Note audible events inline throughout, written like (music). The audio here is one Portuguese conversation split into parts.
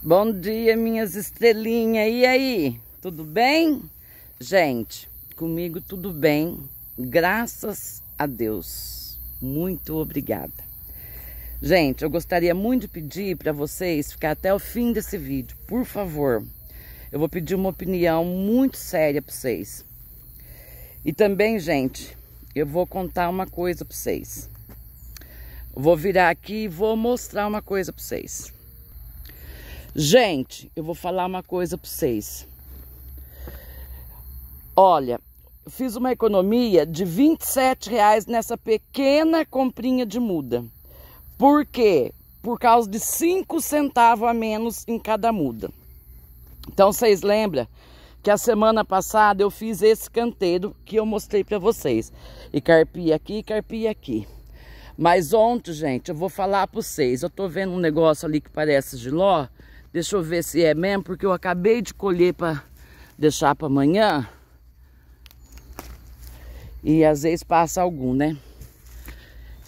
Bom dia, minhas estrelinhas. E aí, tudo bem? Gente, comigo tudo bem, graças a Deus. Muito obrigada. Gente, eu gostaria muito de pedir para vocês ficar até o fim desse vídeo, por favor. Eu vou pedir uma opinião muito séria para vocês. E também, gente, eu vou contar uma coisa para vocês. vou virar aqui e vou mostrar uma coisa para vocês. Gente, eu vou falar uma coisa para vocês. Olha, fiz uma economia de 27 reais nessa pequena comprinha de muda. Por quê? Por causa de 5 centavos a menos em cada muda. Então vocês lembram que a semana passada eu fiz esse canteiro que eu mostrei para vocês. E carpia aqui, carpia aqui. Mas ontem, gente, eu vou falar para vocês. Eu tô vendo um negócio ali que parece giló. Deixa eu ver se é mesmo, porque eu acabei de colher para deixar para amanhã. E às vezes passa algum, né?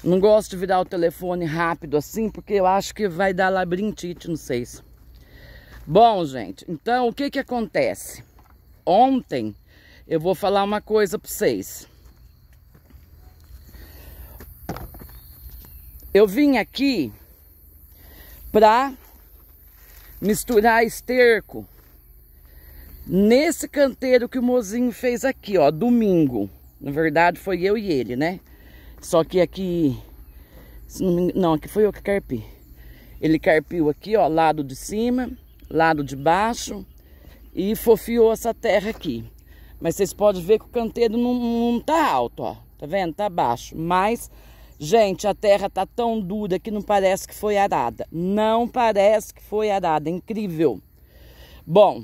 Não gosto de virar o telefone rápido assim, porque eu acho que vai dar labirintite, não sei se. Bom, gente, então o que que acontece? Ontem eu vou falar uma coisa para vocês. Eu vim aqui para misturar esterco. Nesse canteiro que o mozinho fez aqui, ó, domingo. Na verdade, foi eu e ele, né? Só que aqui... Não, não, aqui foi eu que carpi. Ele carpiu aqui, ó, lado de cima, lado de baixo. E fofiou essa terra aqui. Mas vocês podem ver que o canteiro não, não tá alto, ó. Tá vendo? Tá baixo. Mas Gente, a terra tá tão dura que não parece que foi arada. Não parece que foi arada, incrível. Bom,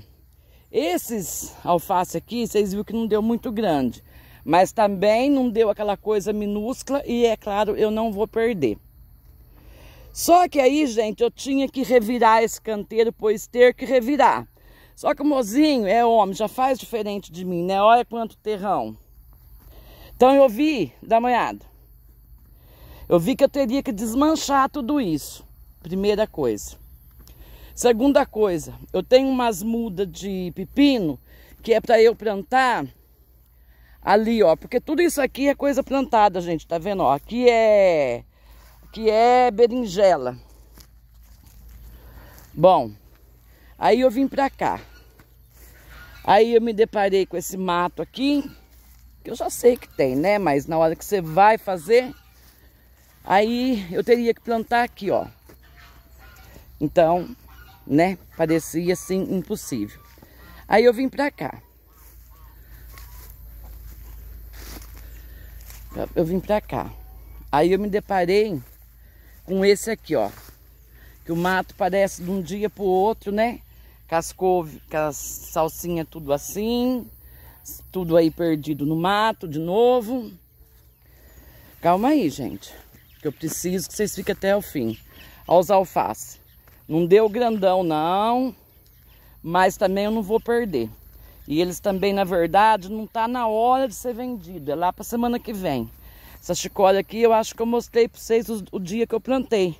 esses alface aqui, vocês viram que não deu muito grande. Mas também não deu aquela coisa minúscula e é claro, eu não vou perder. Só que aí, gente, eu tinha que revirar esse canteiro, pois ter que revirar. Só que o mozinho é homem, já faz diferente de mim, né? Olha quanto terrão. Então eu vi, dá uma olhada. Eu vi que eu teria que desmanchar tudo isso. Primeira coisa. Segunda coisa, eu tenho umas mudas de pepino que é para eu plantar ali, ó, porque tudo isso aqui é coisa plantada, gente, tá vendo? Ó, aqui é aqui é berinjela. Bom, aí eu vim pra cá. Aí eu me deparei com esse mato aqui, que eu já sei que tem, né? Mas na hora que você vai fazer, Aí eu teria que plantar aqui, ó. Então, né? Parecia assim impossível. Aí eu vim pra cá. Eu vim pra cá. Aí eu me deparei com esse aqui, ó. Que o mato parece de um dia pro outro, né? Cascou as salsinhas tudo assim. Tudo aí perdido no mato de novo. Calma aí, gente. Porque eu preciso que vocês fiquem até o fim. Olha os alfaces. Não deu grandão, não. Mas também eu não vou perder. E eles também, na verdade, não tá na hora de ser vendido. É lá pra semana que vem. Essa chicória aqui, eu acho que eu mostrei pra vocês o, o dia que eu plantei.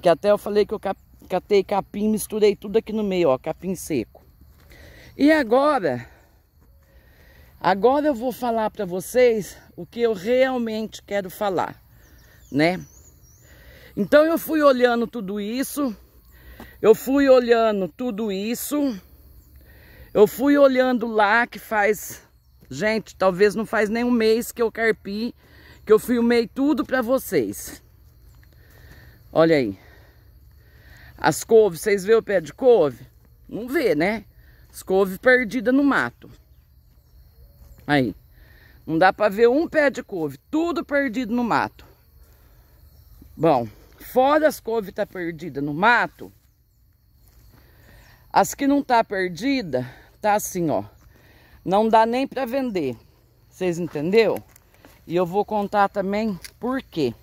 Que até eu falei que eu cap, catei capim, misturei tudo aqui no meio, ó. Capim seco. E agora... Agora eu vou falar para vocês o que eu realmente quero falar, né? Então eu fui olhando tudo isso, eu fui olhando tudo isso, eu fui olhando lá que faz, gente, talvez não faz nem um mês que eu carpi, que eu filmei tudo para vocês. Olha aí. As couves, vocês vê o pé de couve? Não vê, né? As couves perdidas no mato. Aí. Não dá para ver um pé de couve. Tudo perdido no mato. Bom, fora as couve tá perdida no mato, as que não tá perdida, tá assim, ó. Não dá nem para vender. Vocês entendeu? E eu vou contar também por quê.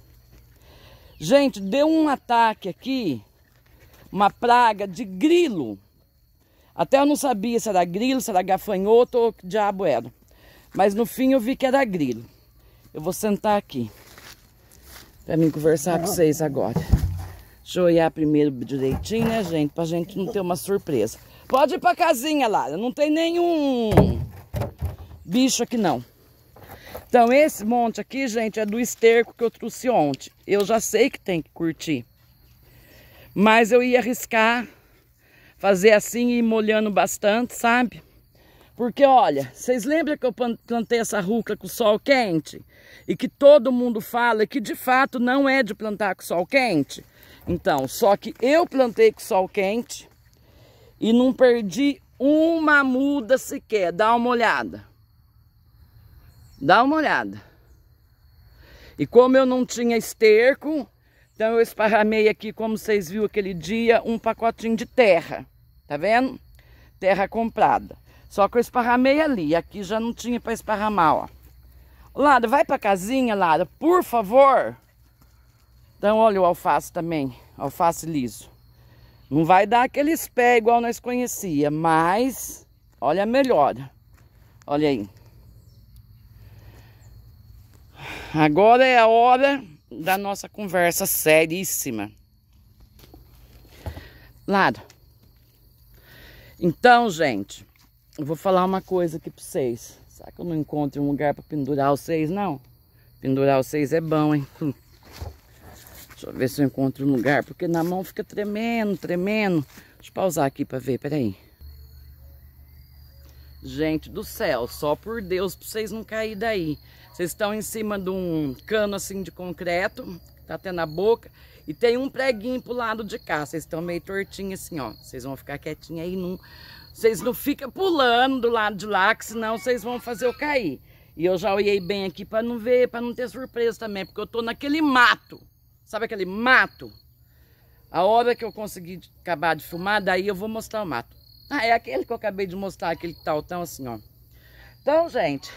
Gente, deu um ataque aqui, uma praga de grilo. Até eu não sabia se era grilo, se era gafanhoto ou que diabo era. Mas no fim eu vi que era grilo. Eu vou sentar aqui para mim conversar com vocês agora. Deixa eu olhar primeiro direitinho, né, gente? Pra gente não ter uma surpresa. Pode ir pra casinha, Lara. Não tem nenhum bicho aqui, não. Então, esse monte aqui, gente, é do esterco que eu trouxe ontem. Eu já sei que tem que curtir. Mas eu ia arriscar fazer assim e molhando bastante, sabe? Porque olha, vocês lembram que eu plantei essa rúcula com sol quente? E que todo mundo fala que de fato não é de plantar com sol quente? Então, só que eu plantei com sol quente e não perdi uma muda sequer. Dá uma olhada. Dá uma olhada. E como eu não tinha esterco, então eu esparramei aqui, como vocês viram aquele dia, um pacotinho de terra. Tá vendo? Terra comprada. Só que eu esparramei ali, aqui já não tinha para esparramar, ó. Lada, vai para casinha, Lada, por favor. Então, olha o alface também, alface liso. Não vai dar aqueles pés igual nós conhecia, mas olha a melhora. Olha aí. Agora é a hora da nossa conversa seríssima. Lado. Então, gente, eu vou falar uma coisa aqui para vocês. Será que eu não encontro um lugar para pendurar vocês, não? Pendurar vocês é bom, hein? Hum. Deixa eu ver se eu encontro um lugar, porque na mão fica tremendo, tremendo. Deixa eu pausar aqui para ver, peraí. Gente do céu, só por Deus, para vocês não cair daí. Vocês estão em cima de um cano assim de concreto, tá até na boca, e tem um preguinho pro lado de cá. Vocês estão meio tortinhos assim, ó. Vocês vão ficar quietinhos aí, não, vocês não ficam pulando do lado de lá, que senão vocês vão fazer eu cair. E eu já olhei bem aqui para não ver, para não ter surpresa também, porque eu tô naquele mato. Sabe aquele mato? A hora que eu conseguir acabar de filmar, daí eu vou mostrar o mato. (laughs) Ah, é aquele que eu acabei de mostrar, aquele que tá altão assim, ó. Então, gente,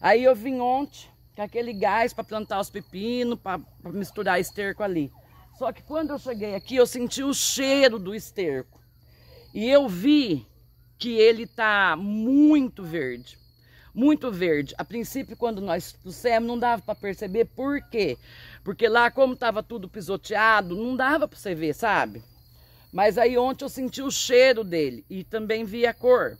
aí eu vim ontem com aquele gás para plantar os pepinos, para misturar esterco ali. Só que quando eu cheguei aqui, eu senti o cheiro do esterco. E eu vi que ele tá muito verde. Muito verde. A princípio, quando nós trouxemos, não dava para perceber. Por quê? Porque lá, como estava tudo pisoteado, não dava para você ver, sabe? Mas aí ontem eu senti o cheiro dele e também vi a cor.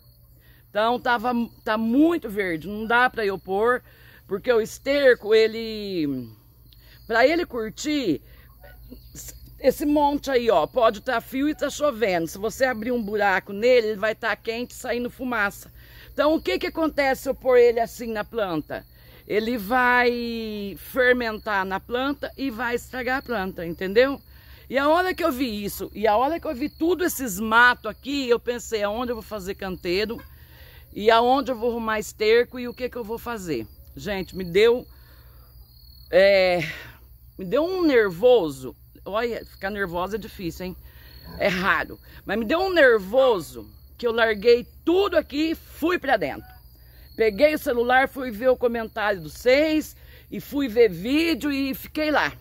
Então tava, tá muito verde, não dá para eu pôr, porque o esterco, ele... Para ele curtir, esse monte aí, ó, pode estar tá frio e tá chovendo. Se você abrir um buraco nele, ele vai estar tá quente saindo fumaça. Então, o que que acontece se eu pôr ele assim na planta? Ele vai fermentar na planta e vai estragar a planta, entendeu? E a hora que eu vi isso, e a hora que eu vi tudo esses matos aqui, eu pensei, aonde eu vou fazer canteiro? E aonde eu vou arrumar esterco e o que que eu vou fazer? Gente, me deu... É, me deu um nervoso Olha, ficar nervosa é difícil, hein? É raro. Mas me deu um nervoso que eu larguei tudo aqui e fui pra dentro. Peguei o celular, fui ver o comentário do seis e fui ver vídeo e fiquei lá.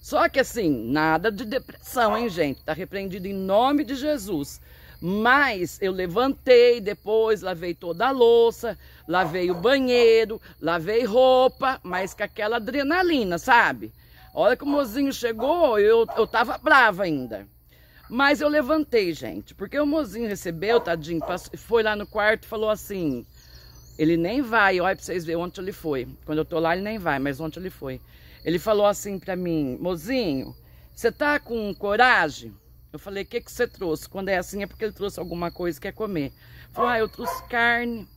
Só que assim, nada de depressão, hein, gente? Tá repreendido em nome de Jesus. Mas eu levantei depois, lavei toda a louça, lavei o banheiro, lavei roupa, mas com aquela adrenalina, sabe? A hora que o mozinho chegou, eu, eu tava brava ainda. Mas eu levantei, gente, porque o mozinho recebeu, tadinho, passou, foi lá no quarto e falou assim, ele nem vai, olha pra vocês verem, onde ele foi. Quando eu tô lá, ele nem vai, mas ontem ele foi. Ele falou assim pra mim, mozinho, você tá com coragem? Eu falei, o que, que você trouxe? Quando é assim é porque ele trouxe alguma coisa que quer comer. Falou, ah, eu trouxe carne.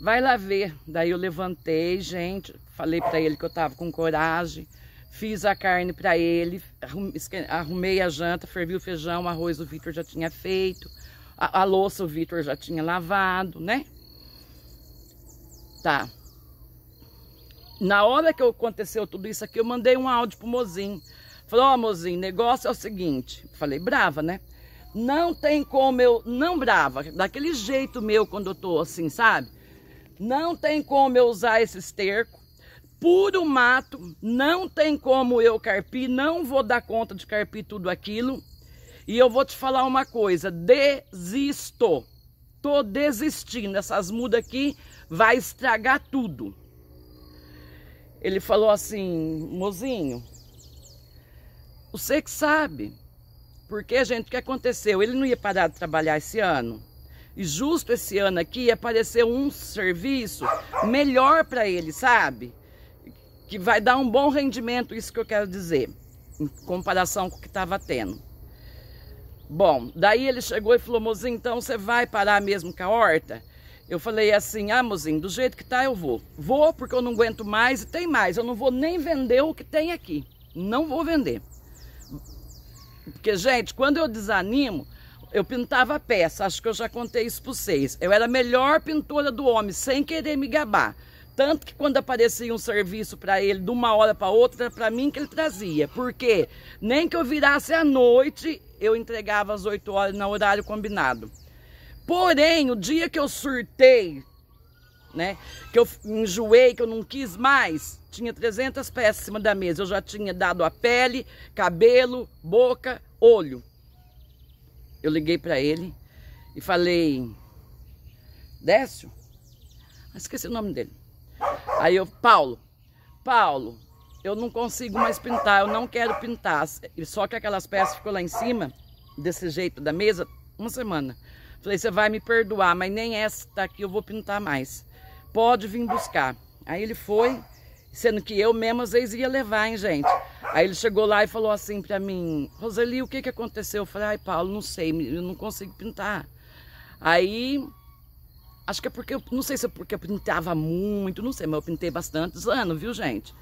Vai lá ver. Daí eu levantei, gente, falei para ele que eu tava com coragem. Fiz a carne para ele, arrumei a janta, fervi o feijão, o arroz o Vitor já tinha feito, a, a louça o Vitor já tinha lavado, né? Tá. Na hora que aconteceu tudo isso aqui, eu mandei um áudio pro Mozinho. Falou, ó, oh, Mozinho, negócio é o seguinte. Falei, brava, né? Não tem como eu... Não brava, daquele jeito meu quando eu tô assim, sabe? Não tem como eu usar esse esterco puro mato, não tem como eu carpir, não vou dar conta de carpir tudo aquilo. E eu vou te falar uma coisa, desisto. Tô desistindo, essas mudas aqui vai estragar tudo. Ele falou assim, mozinho, você que sabe. Porque, gente, o que aconteceu? Ele não ia parar de trabalhar esse ano. E justo esse ano aqui apareceu um serviço melhor para ele, sabe? que vai dar um bom rendimento, isso que eu quero dizer, em comparação com o que estava tendo. Bom, daí ele chegou e falou, mozinho, então você vai parar mesmo com a horta? Eu falei assim, ah, mozinho, do jeito que está eu vou. Vou porque eu não aguento mais e tem mais, eu não vou nem vender o que tem aqui, não vou vender. Porque, gente, quando eu desanimo, eu pintava peça, acho que eu já contei isso para vocês. Eu era a melhor pintora do homem, sem querer me gabar. Tanto que quando aparecia um serviço para ele, de uma hora para outra, para mim que ele trazia. Porque nem que eu virasse à noite, eu entregava às 8 horas no horário combinado. Porém, o dia que eu surtei, né, que eu enjoei, que eu não quis mais, tinha 300 peças em cima da mesa. Eu já tinha dado a pele, cabelo, boca, olho. Eu liguei para ele e falei, Décio, ah, esqueci o nome dele. Aí eu, Paulo, Paulo, eu não consigo mais pintar, eu não quero pintar. Só que aquelas peças ficou lá em cima, desse jeito da mesa, uma semana. Falei, você vai me perdoar, mas nem essa daqui aqui eu vou pintar mais. Pode vir buscar. Aí ele foi, sendo que eu mesmo às vezes ia levar, hein, gente. Aí ele chegou lá e falou assim pra mim, Roseli, o que que aconteceu? Eu falei, ai, Paulo, não sei, eu não consigo pintar. Aí Acho que é porque, eu, não sei se é porque eu pintava muito, não sei, mas eu pintei bastante anos, viu, gente?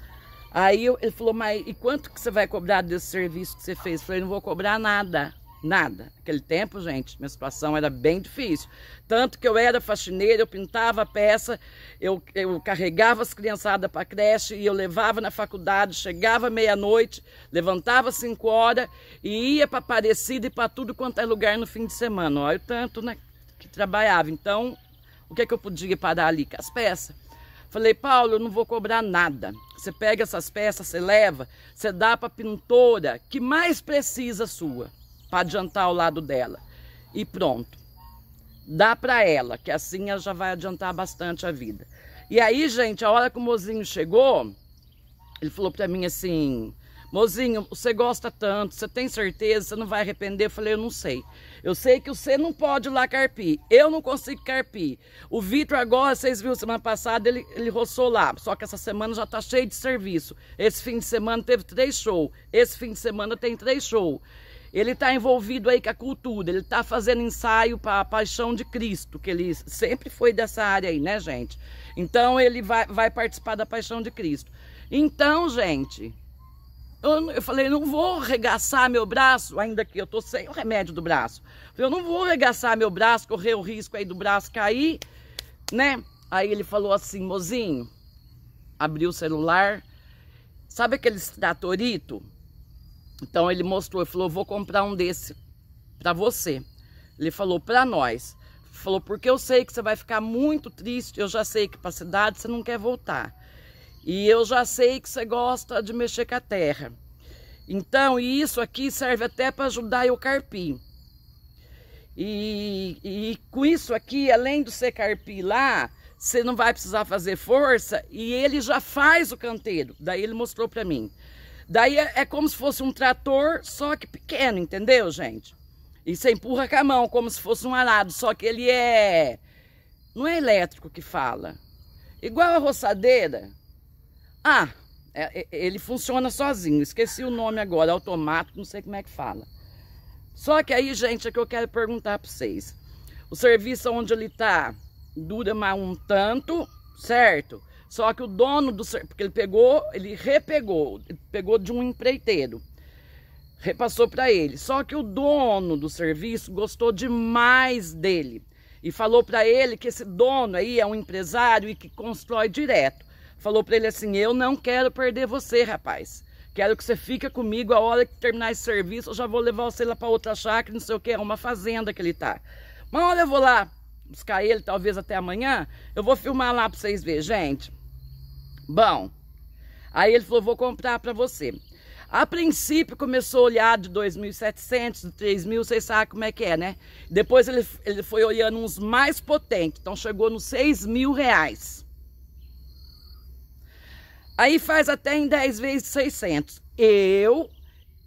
Aí eu, ele falou, mas e quanto que você vai cobrar desse serviço que você fez? Eu falei, não vou cobrar nada, nada. Naquele tempo, gente, minha situação era bem difícil. Tanto que eu era faxineira, eu pintava a peça, eu, eu carregava as criançadas para creche e eu levava na faculdade, chegava meia-noite, levantava cinco horas e ia para Aparecida e para tudo quanto é lugar no fim de semana. Olha o tanto né, que trabalhava. Então, o que é que eu podia parar ali? Com as peças. Falei, Paulo, eu não vou cobrar nada. Você pega essas peças, você leva, você dá para a pintora que mais precisa sua, para adiantar ao lado dela. E pronto. Dá para ela, que assim ela já vai adiantar bastante a vida. E aí, gente, a hora que o mozinho chegou, ele falou para mim assim: mozinho, você gosta tanto, você tem certeza, você não vai arrepender? Eu falei, eu não sei. Eu sei que você não pode lá carpir, eu não consigo carpir. O Vitor agora, vocês viram, semana passada, ele, ele roçou lá, só que essa semana já tá cheio de serviço. Esse fim de semana teve três shows, esse fim de semana tem três shows. Ele está envolvido aí com a cultura, ele está fazendo ensaio para a Paixão de Cristo, que ele sempre foi dessa área aí, né, gente? Então ele vai, vai participar da Paixão de Cristo. Então, gente, eu, eu, falei, não vou regaçar meu braço, ainda que eu tô sem o remédio do braço. Eu, não vou regaçar meu braço, correr o risco aí do braço cair, né? Aí ele falou assim, mozinho, abriu o celular, sabe aquele extratorito? Então ele mostrou, ele falou, vou comprar um desse para você. Ele falou para nós, falou, porque eu sei que você vai ficar muito triste, eu já sei que para cidade você não quer voltar. E eu já sei que você gosta de mexer com a terra. Então, e isso aqui serve até para ajudar eu carpir. E, e com isso aqui, além do você carpir lá, você não vai precisar fazer força e ele já faz o canteiro. Daí ele mostrou para mim. Daí é, é, como se fosse um trator, só que pequeno, entendeu, gente? E você empurra com a mão, como se fosse um arado, só que ele é... Não é elétrico que fala. Igual a roçadeira, ah, é, é, ele funciona sozinho, esqueci o nome agora, automático, não sei como é que fala. Só que aí, gente, é que eu quero perguntar para vocês. O serviço onde ele tá dura mais um tanto, certo? Só que o dono do serviço, porque ele pegou, ele repegou, pegou de um empreiteiro. Repassou para ele. Só que o dono do serviço gostou demais dele e falou para ele que esse dono aí é um empresário e que constrói direto falou para ele assim: Eu não quero perder você, rapaz. Quero que você fique comigo a hora que terminar esse serviço. Eu já vou levar você lá para outra chácara, não sei o que, é uma fazenda que ele tá. Uma hora eu vou lá buscar ele, talvez até amanhã. Eu vou filmar lá para vocês verem, gente. Bom, aí ele falou: Vou comprar para você. A princípio começou a olhar de 2.700, de 3.000, vocês sabem como é que é, né? Depois ele, ele foi olhando uns mais potentes, então chegou nos 6 mil reais. Aí faz até em 10 vezes 600. Eu,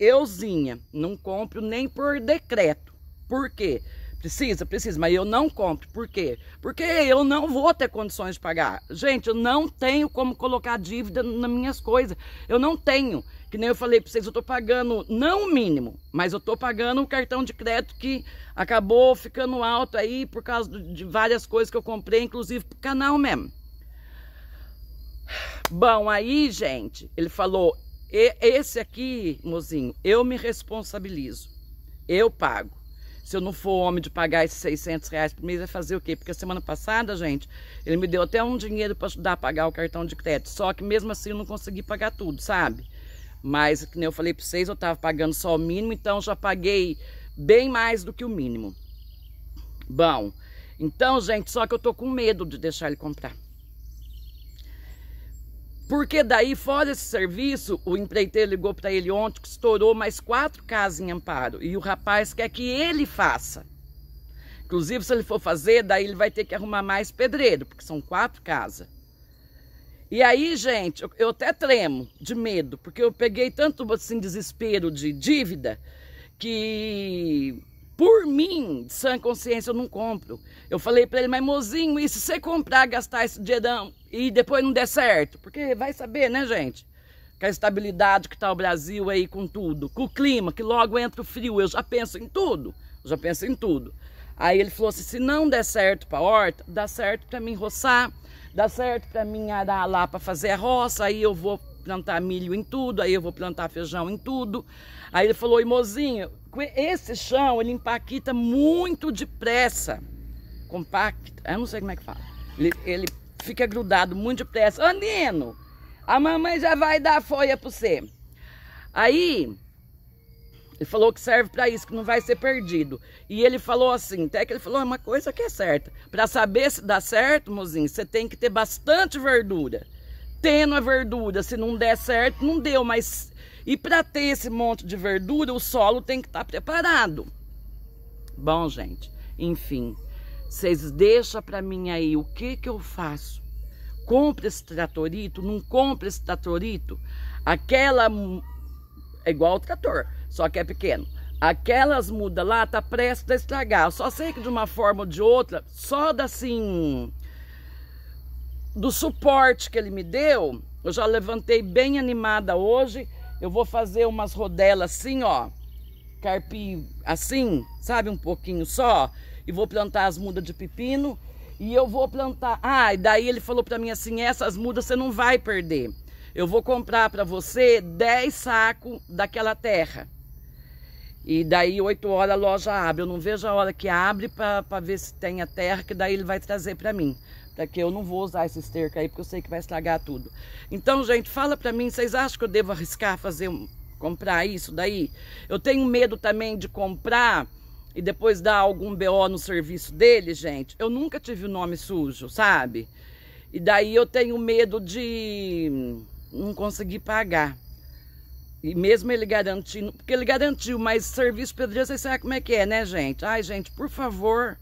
euzinha, não compro nem por decreto. Por quê? Precisa, precisa, mas eu não compro. Por quê? Porque eu não vou ter condições de pagar. Gente, eu não tenho como colocar dívida nas minhas coisas. Eu não tenho. Que nem eu falei para vocês, eu estou pagando, não o mínimo, mas eu estou pagando o cartão de crédito que acabou ficando alto aí por causa de várias coisas que eu comprei, inclusive pro canal mesmo. Bom, aí, gente, ele falou: esse aqui, mozinho, eu me responsabilizo. Eu pago. Se eu não for homem de pagar esses 600 reais por mês, vai fazer o quê? Porque semana passada, gente, ele me deu até um dinheiro para ajudar a pagar o cartão de crédito. Só que mesmo assim eu não consegui pagar tudo, sabe? Mas, como eu falei para vocês, eu estava pagando só o mínimo, então já paguei bem mais do que o mínimo. Bom, então, gente, só que eu tô com medo de deixar ele comprar. Porque daí, fora esse serviço, o empreiteiro ligou para ele ontem que estourou mais quatro casas em amparo. E o rapaz quer que ele faça. Inclusive, se ele for fazer, daí ele vai ter que arrumar mais pedreiro, porque são quatro casas. E aí, gente, eu, até tremo de medo, porque eu peguei tanto assim desespero de dívida que por mim, de sã consciência, eu não compro. Eu falei para ele, mas mozinho, e se você comprar, gastar esse dinheirão e depois não der certo? Porque vai saber, né, gente? Com a estabilidade que tá o Brasil aí com tudo, com o clima, que logo entra o frio, eu já penso em tudo, eu já penso em tudo. Aí ele falou assim, se não der certo para horta, dá certo para mim roçar, dá certo para mim arar lá para fazer a roça, aí eu vou plantar milho em tudo, aí eu vou plantar feijão em tudo. Aí ele falou, e mozinho, esse chão ele empaquita muito depressa. Compacta, eu não sei como é que fala. Ele, ele fica grudado muito depressa. Ô Nino, a mamãe já vai dar folha para você. Aí ele falou que serve para isso, que não vai ser perdido. E ele falou assim, até que ele falou ah, uma coisa que é certa. Para saber se dá certo, mozinho, você tem que ter bastante verdura tendo a verdura. Se não der certo, não deu, mas e para ter esse monte de verdura, o solo tem que estar tá preparado. Bom, gente, enfim, vocês deixam para mim aí o que que eu faço? Compre esse tratorito, não compre esse tratorito? Aquela é igual o trator, só que é pequeno. Aquelas mudas lá tá prestes a estragar. Eu só sei que de uma forma ou de outra, só da assim do suporte que ele me deu, eu já levantei bem animada hoje. Eu vou fazer umas rodelas assim, ó. carpi assim, sabe? Um pouquinho só. E vou plantar as mudas de pepino. E eu vou plantar. Ah, e daí ele falou para mim assim: essas mudas você não vai perder. Eu vou comprar para você 10 sacos daquela terra. E daí, 8 horas, a loja abre. Eu não vejo a hora que abre para ver se tem a terra, que daí ele vai trazer para mim. Daqui eu não vou usar esse esterco aí porque eu sei que vai estragar tudo. Então, gente, fala para mim, vocês acham que eu devo arriscar fazer um, comprar isso daí? Eu tenho medo também de comprar e depois dar algum BO no serviço dele, gente. Eu nunca tive o nome sujo, sabe? E daí eu tenho medo de não conseguir pagar. E mesmo ele garantindo, porque ele garantiu, mas serviço pedreiro, vocês sabem como é que é, né, gente? Ai, gente, por favor,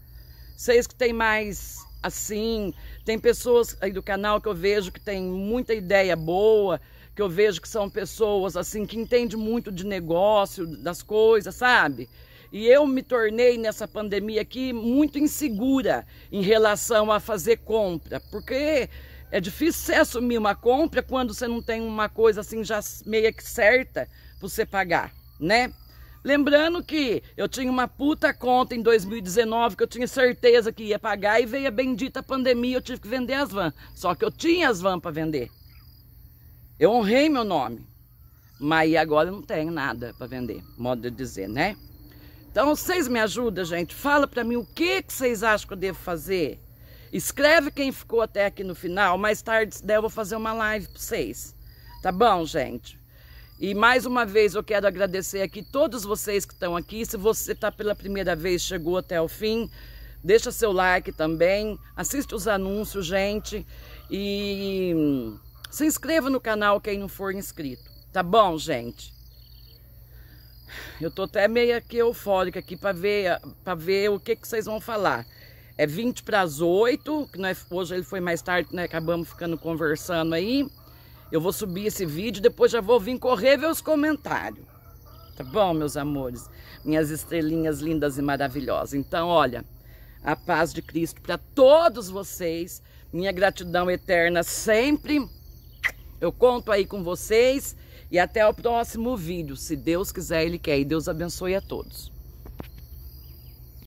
vocês que têm mais assim. Tem pessoas aí do canal que eu vejo que tem muita ideia boa, que eu vejo que são pessoas assim que entendem muito de negócio, das coisas, sabe? E eu me tornei nessa pandemia aqui muito insegura em relação a fazer compra, porque é difícil você assumir uma compra quando você não tem uma coisa assim já meio que certa para você pagar, né? Lembrando que eu tinha uma puta conta em 2019 que eu tinha certeza que ia pagar e veio a bendita pandemia, eu tive que vender as vans. Só que eu tinha as vans para vender. Eu honrei meu nome. Mas agora eu não tenho nada para vender, modo de dizer, né? Então vocês me ajudam, gente. Fala para mim o que, que vocês acham que eu devo fazer. Escreve quem ficou até aqui no final. Mais tarde, se der, eu vou fazer uma live para vocês. Tá bom, gente? E mais uma vez eu quero agradecer aqui todos vocês que estão aqui. Se você está pela primeira vez, chegou até o fim, deixa seu like também, assiste os anúncios, gente, e se inscreva no canal quem não for inscrito, tá bom, gente? Eu tô até meio aqui eufórica aqui para ver, para ver o que que vocês vão falar. É 20 para as 8, que nós, hoje ele foi mais tarde, né, acabamos ficando conversando aí. Eu vou subir esse vídeo, depois já vou vir correr ver os comentários. Tá bom, meus amores? Minhas estrelinhas lindas e maravilhosas. Então, olha, a paz de Cristo para todos vocês. Minha gratidão eterna sempre. Eu conto aí com vocês e até o próximo vídeo, se Deus quiser, Ele quer. E Deus abençoe a todos.